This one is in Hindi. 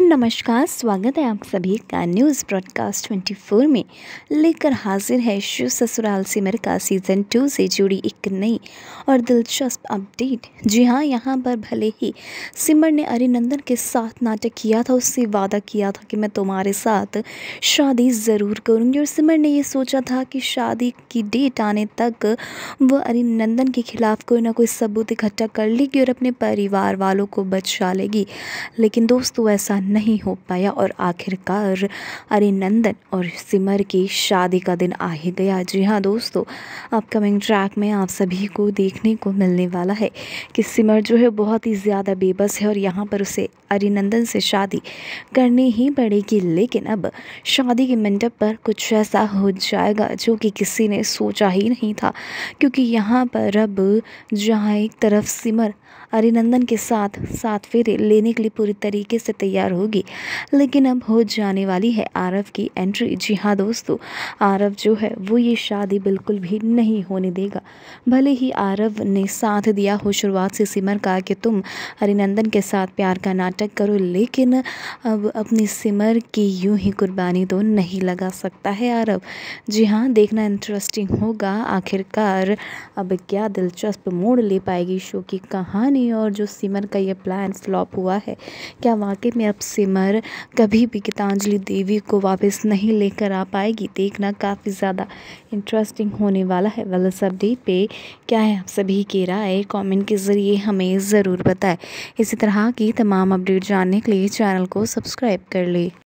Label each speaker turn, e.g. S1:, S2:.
S1: नमस्कार स्वागत है आप सभी का न्यूज़ ब्रॉडकास्ट 24 में लेकर हाजिर है शिव ससुराल सिमर का सीज़न टू से जुड़ी एक नई और दिलचस्प अपडेट जी हाँ यहाँ पर भले ही सिमर ने अरिनंदन के साथ नाटक किया था उससे वादा किया था कि मैं तुम्हारे साथ शादी ज़रूर करूँगी और सिमर ने यह सोचा था कि शादी की डेट आने तक वो अरिनंदन के खिलाफ कोई ना कोई सबूत इकट्ठा कर लेगी और अपने परिवार वालों को बचा लेगी लेकिन दोस्तों ऐसा नहीं हो पाया और आखिरकार अरिनंदन और सिमर की शादी का दिन आ ही गया जी हाँ दोस्तों अपकमिंग ट्रैक में आप सभी को देखने को मिलने वाला है कि सिमर जो है बहुत ही ज़्यादा बेबस है और यहाँ पर उसे अरिनंदन से शादी करनी ही पड़ेगी लेकिन अब शादी के मंडप पर कुछ ऐसा हो जाएगा जो कि किसी ने सोचा ही नहीं था क्योंकि यहाँ पर अब जहाँ एक तरफ सिमर अरिनंदन के साथ साथ फेरे लेने के लिए पूरी तरीके से तैयार हो होगी लेकिन अब हो जाने वाली है आरव की एंट्री जी हाँ दोस्तों आरव जो है वो ये शादी बिल्कुल भी नहीं होने देगा भले ही आरव ने साथ दिया हो शुरुआत से सिमर का कि तुम हरिनंदन के साथ प्यार का नाटक करो लेकिन अब अपनी सिमर की यूं ही कुर्बानी तो नहीं लगा सकता है आरव जी हाँ देखना इंटरेस्टिंग होगा आखिरकार अब क्या दिलचस्प मोड़ ले पाएगी शो की कहानी और जो सिमर का ये प्लान फ्लॉप हुआ है क्या वाकई में अब सिमर कभी भी गीतांजलि देवी को वापस नहीं लेकर आ पाएगी देखना काफ़ी ज़्यादा इंटरेस्टिंग होने वाला है वेल इस अपडेट पे क्या है आप सभी की राय कमेंट के ज़रिए हमें ज़रूर बताएं इसी तरह की तमाम अपडेट जानने के लिए चैनल को सब्सक्राइब कर लें